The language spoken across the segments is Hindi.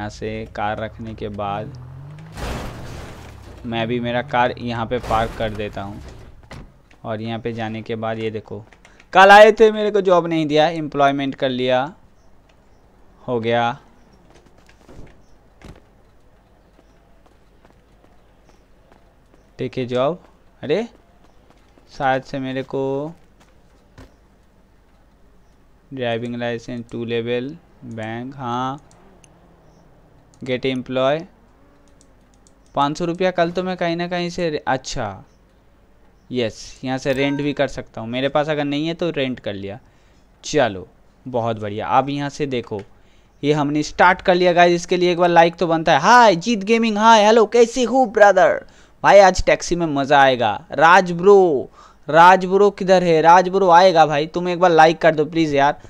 यहाँ से कार रखने के बाद मैं भी मेरा कार यहाँ पे पार्क कर देता हूँ और यहाँ पे जाने के बाद ये देखो कल आए थे मेरे को जॉब नहीं दिया एम्प्लॉयमेंट कर लिया हो गया टेक ए जॉब अरे शायद से मेरे को driving licence two level bank हाँ गेट एम्प्लॉय पाँच सौ रुपया कल तो मैं कहीं ना कहीं से अच्छा यस यहाँ से रेंट भी कर सकता हूँ मेरे पास अगर नहीं है तो रेंट कर लिया चलो बहुत बढ़िया अब यहाँ से देखो ये हमने स्टार्ट कर लिया गाइज इसके लिए एक बार लाइक तो बनता है हाय जीत गेमिंग हाय हेलो कैसे हो ब्रदर भाई आज टैक्सी में मज़ा आएगा राज ब्रो राज ब्रो किधर है राज ब्रो आएगा भाई तुम एक बार लाइक कर दो प्लीज़ यार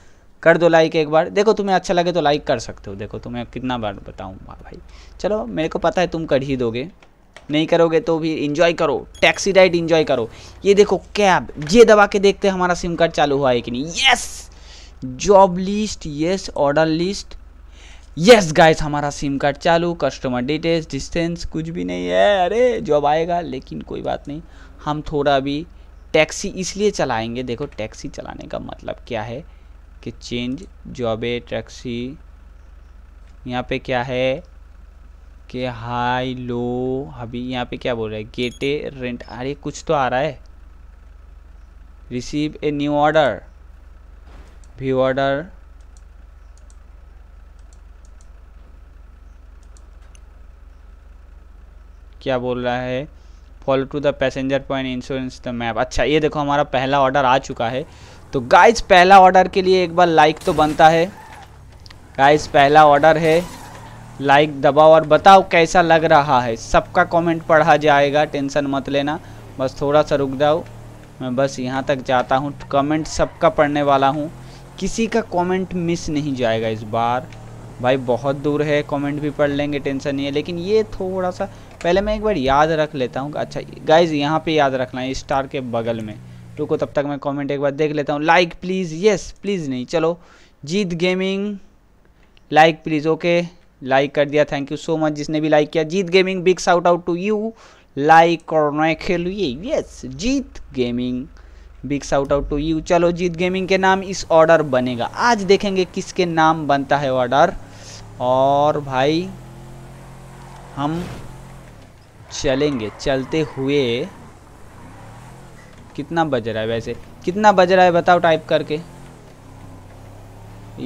कर दो लाइक एक बार देखो तुम्हें अच्छा लगे तो लाइक कर सकते हो देखो तुम्हें कितना बार बताऊँगा भाई चलो मेरे को पता है तुम कर ही दोगे नहीं करोगे तो भी इंजॉय करो टैक्सी राइड इंजॉय करो ये देखो कैब ये दबा के देखते हमारा सिम कार्ड चालू हुआ है कि नहीं yes job list yes order list yes guys हमारा सिम कार्ड चालू कस्टमर डिटेल्स डिस्टेंस कुछ भी नहीं है अरे जॉब आएगा लेकिन कोई बात नहीं हम थोड़ा भी टैक्सी इसलिए चलाएंगे देखो टैक्सी चलाने का मतलब क्या है कि चेंज जॉबे टैक्सी यहाँ पे क्या है कि हाई लो अभी यहाँ पे क्या बोल रहा है गेटे रेंट अरे कुछ तो आ रहा है रिसीव ए न्यू ऑर्डर भी ऑर्डर क्या बोल रहा है follow to the passenger point insurance the map अच्छा ये देखो हमारा पहला ऑर्डर आ चुका है तो गाइज पहला ऑर्डर के लिए एक बार लाइक तो बनता है गाइज पहला ऑर्डर है लाइक दबाओ और बताओ कैसा लग रहा है सबका कमेंट पढ़ा जाएगा टेंशन मत लेना बस थोड़ा सा रुक जाओ मैं बस यहाँ तक जाता हूँ कमेंट सबका पढ़ने वाला हूँ किसी का कमेंट मिस नहीं जाएगा इस बार भाई बहुत दूर है कमेंट भी पढ़ लेंगे टेंशन नहीं है लेकिन ये थोड़ा सा पहले मैं एक बार याद रख लेता हूँ अच्छा गाइज यहाँ पर याद रखना है स्टार के बगल में रुको तब तक मैं कमेंट एक बार देख लेता हूँ लाइक प्लीज़ यस प्लीज़ नहीं चलो Jeet gaming like please okay like कर दिया थैंक यू सो मच जिसने भी लाइक किया Jeet gaming big shout out to you like और नए ये yes Jeet gaming big shout out to you चलो जीत गेमिंग के नाम इस ऑर्डर बनेगा आज देखेंगे किसके नाम बनता है ऑर्डर और भाई हम चलेंगे चलते हुए कितना बज रहा है वैसे कितना बज रहा है बताओ टाइप करके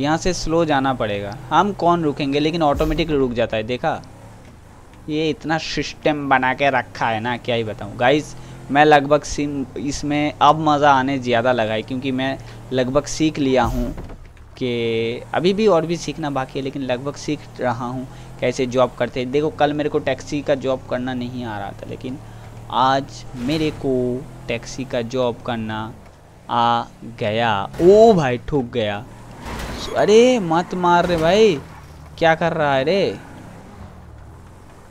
यहाँ से स्लो जाना पड़ेगा हम कौन रुकेंगे लेकिन ऑटोमेटिक रुक जाता है देखा ये इतना सिस्टम बना के रखा है ना क्या ही बताऊँ गाइस मैं लगभग सिम इसमें अब मज़ा आने ज़्यादा लगा है क्योंकि मैं लगभग सीख लिया हूँ कि अभी भी और भी सीखना बाकी है लेकिन लगभग सीख रहा हूँ कैसे जॉब करते देखो कल मेरे को टैक्सी का जॉब करना नहीं आ रहा था लेकिन आज मेरे को टैक्सी का जॉब करना आ गया ओ भाई ठुक गया अरे मत मार रे भाई क्या कर रहा है रे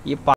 ये